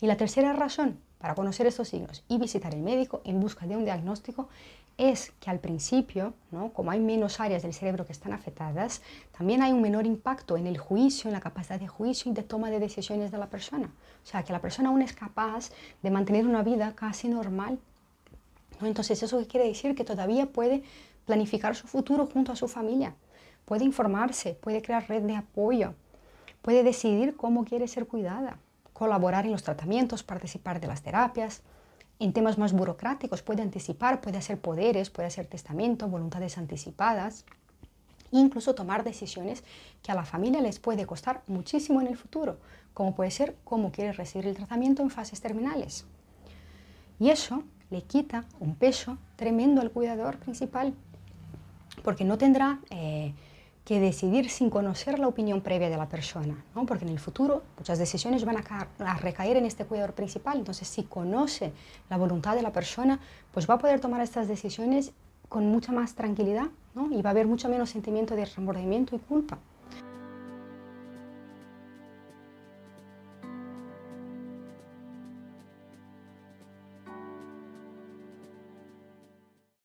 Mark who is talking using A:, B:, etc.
A: Y la tercera razón para conocer estos signos y visitar el médico en busca de un diagnóstico es que al principio, como hay menos áreas del cerebro que están afectadas, también hay un menor impacto en el juicio, en la capacidad de juicio y de toma de decisiones de la persona. O sea, que la persona aún es capaz de mantener una vida casi normal. Entonces, ¿eso quiere decir? Que todavía puede planificar su futuro junto a su familia, puede informarse, puede crear red de apoyo, puede decidir cómo quiere ser cuidada colaborar en los tratamientos, participar de las terapias. En temas más burocráticos puede anticipar, puede hacer poderes, puede hacer testamento, voluntades anticipadas, incluso tomar decisiones que a la familia les puede costar muchísimo en el futuro, como puede ser cómo quiere recibir el tratamiento en fases terminales. Y eso le quita un peso tremendo al cuidador principal, porque no tendrá eh, que decidir sin conocer la opinión previa de la persona, ¿no? porque en el futuro muchas decisiones van a, recaer en este cuidador principal. Entonces, si conoce la voluntad de la persona, pues va a poder tomar estas decisiones con mucha más tranquilidad y va a haber mucho menos sentimiento de remordimiento y culpa.